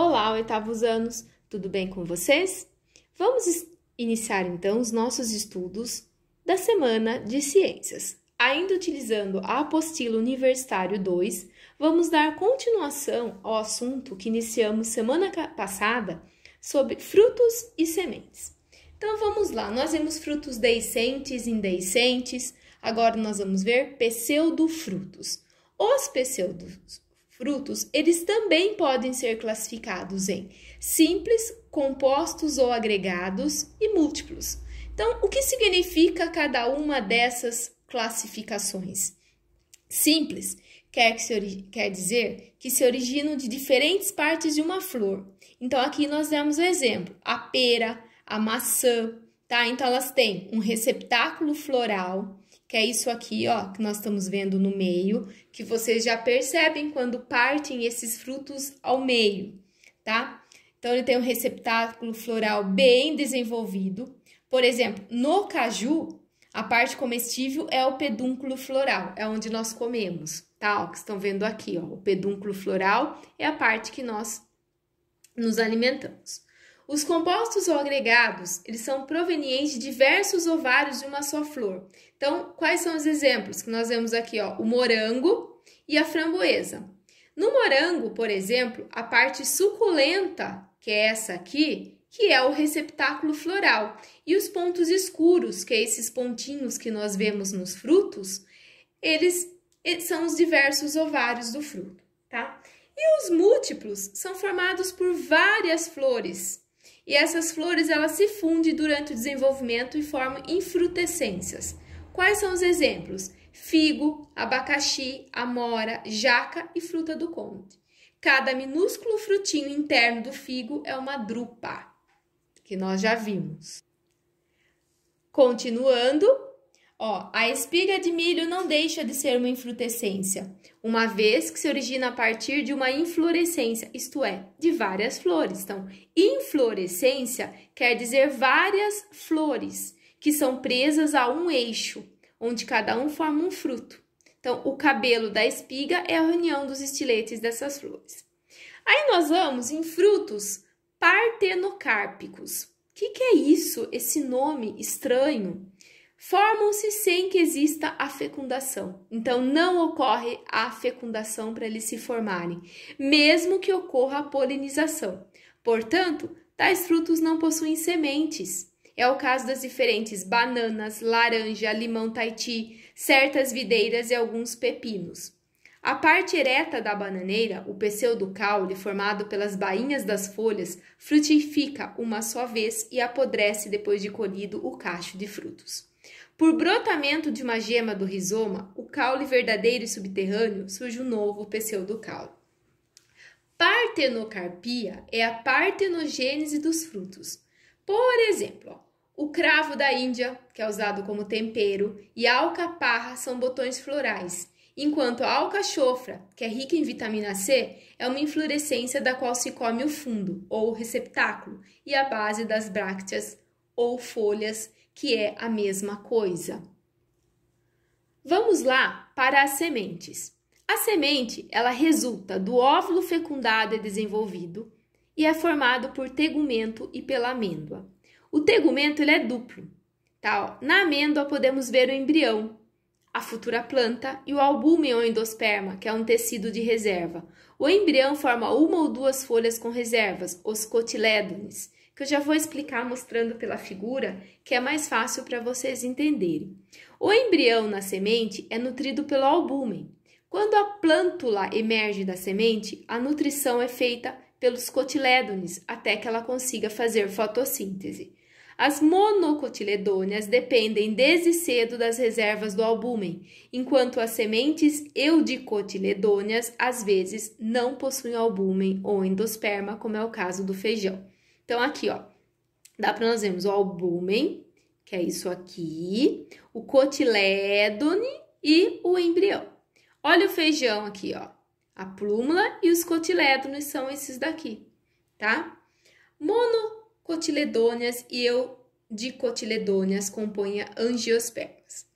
Olá, oitavos anos, tudo bem com vocês? Vamos iniciar então os nossos estudos da Semana de Ciências. Ainda utilizando a apostila Universitário 2, vamos dar continuação ao assunto que iniciamos semana passada sobre frutos e sementes. Então vamos lá, nós vimos frutos decentes, indescentes, agora nós vamos ver pseudofrutos. Os pseudos frutos, eles também podem ser classificados em simples, compostos ou agregados e múltiplos. Então, o que significa cada uma dessas classificações? Simples quer, que se quer dizer que se originam de diferentes partes de uma flor. Então, aqui nós damos o exemplo: a pera, a maçã, tá? Então, elas têm um receptáculo floral que é isso aqui, ó, que nós estamos vendo no meio, que vocês já percebem quando partem esses frutos ao meio, tá? Então, ele tem um receptáculo floral bem desenvolvido. Por exemplo, no caju, a parte comestível é o pedúnculo floral, é onde nós comemos, tá? Ó, que estão vendo aqui, ó, o pedúnculo floral é a parte que nós nos alimentamos. Os compostos ou agregados, eles são provenientes de diversos ovários de uma só flor. Então, quais são os exemplos que nós vemos aqui? Ó, o morango e a framboesa. No morango, por exemplo, a parte suculenta, que é essa aqui, que é o receptáculo floral, e os pontos escuros, que é esses pontinhos que nós vemos nos frutos, eles são os diversos ovários do fruto, tá? E os múltiplos são formados por várias flores, e essas flores elas se fundem durante o desenvolvimento e formam infrutescências. Quais são os exemplos? Figo, abacaxi, amora, jaca e fruta do conde. Cada minúsculo frutinho interno do figo é uma drupa, que nós já vimos. Continuando, Ó, a espiga de milho não deixa de ser uma infrutescência, uma vez que se origina a partir de uma inflorescência, isto é, de várias flores. Então, inflorescência quer dizer várias flores que são presas a um eixo, onde cada um forma um fruto. Então, o cabelo da espiga é a união dos estiletes dessas flores. Aí nós vamos em frutos partenocárpicos. O que, que é isso? Esse nome estranho? formam-se sem que exista a fecundação. Então, não ocorre a fecundação para eles se formarem, mesmo que ocorra a polinização. Portanto, tais frutos não possuem sementes. É o caso das diferentes bananas, laranja, limão taiti, certas videiras e alguns pepinos. A parte ereta da bananeira, o pseudocaule, formado pelas bainhas das folhas, frutifica uma só vez e apodrece depois de colhido o cacho de frutos. Por brotamento de uma gema do rizoma, o caule verdadeiro e subterrâneo, surge um novo pseudocaule. Partenocarpia é a partenogênese dos frutos. Por exemplo, o cravo da Índia, que é usado como tempero, e a alcaparra são botões florais, enquanto a alcachofra, que é rica em vitamina C, é uma inflorescência da qual se come o fundo, ou receptáculo, e a base das brácteas ou folhas que é a mesma coisa. Vamos lá para as sementes. A semente, ela resulta do óvulo fecundado e desenvolvido e é formado por tegumento e pela amêndoa. O tegumento ele é duplo. Tá? Na amêndoa podemos ver o embrião, a futura planta e o albúmen ou endosperma, que é um tecido de reserva. O embrião forma uma ou duas folhas com reservas, os cotilédones, que eu já vou explicar mostrando pela figura, que é mais fácil para vocês entenderem. O embrião na semente é nutrido pelo albúmen. Quando a plântula emerge da semente, a nutrição é feita pelos cotilédones até que ela consiga fazer fotossíntese. As monocotiledôneas dependem desde cedo das reservas do albúmen, enquanto as sementes eudicotiledôneas às vezes não possuem albúmen ou endosperma, como é o caso do feijão. Então, aqui, ó, dá para nós vermos o albúmen, que é isso aqui, o cotilédone e o embrião. Olha o feijão aqui, ó. A plúmula e os cotilédones são esses daqui, tá? Monocotiledôneas e eu dicotiledôneas compõem angiospermas.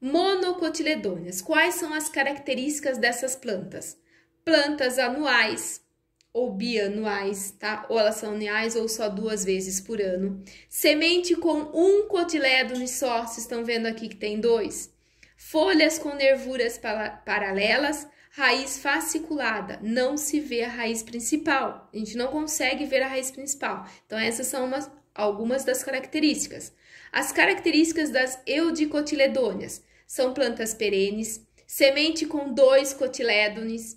Monocotiledôneas, quais são as características dessas plantas? Plantas anuais, ou bianuais, tá? Ou elas são anuais ou só duas vezes por ano. Semente com um cotilédon só, vocês estão vendo aqui que tem dois. Folhas com nervuras paralelas, raiz fasciculada, não se vê a raiz principal. A gente não consegue ver a raiz principal. Então essas são umas, algumas das características. As características das eudicotiledôneas são plantas perenes, semente com dois cotilédones,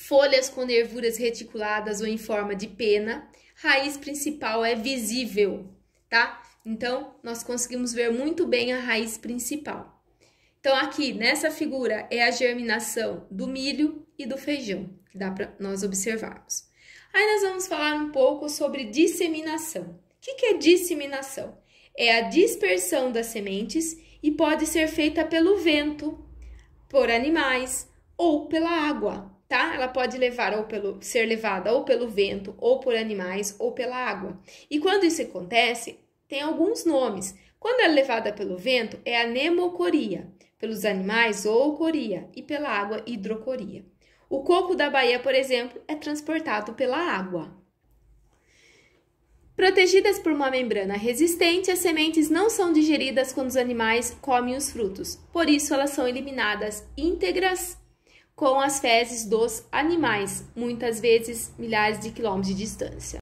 folhas com nervuras reticuladas ou em forma de pena, raiz principal é visível, tá? Então, nós conseguimos ver muito bem a raiz principal. Então, aqui nessa figura é a germinação do milho e do feijão, que dá para nós observarmos. Aí nós vamos falar um pouco sobre disseminação. O que, que é disseminação? É a dispersão das sementes e pode ser feita pelo vento, por animais ou pela água tá? Ela pode levar ou pelo ser levada ou pelo vento, ou por animais, ou pela água. E quando isso acontece, tem alguns nomes. Quando é levada pelo vento, é a nemocoria, pelos animais, coria, e pela água, hidrocoria. O coco da Bahia, por exemplo, é transportado pela água. Protegidas por uma membrana resistente, as sementes não são digeridas quando os animais comem os frutos, por isso elas são eliminadas íntegras com as fezes dos animais, muitas vezes milhares de quilômetros de distância.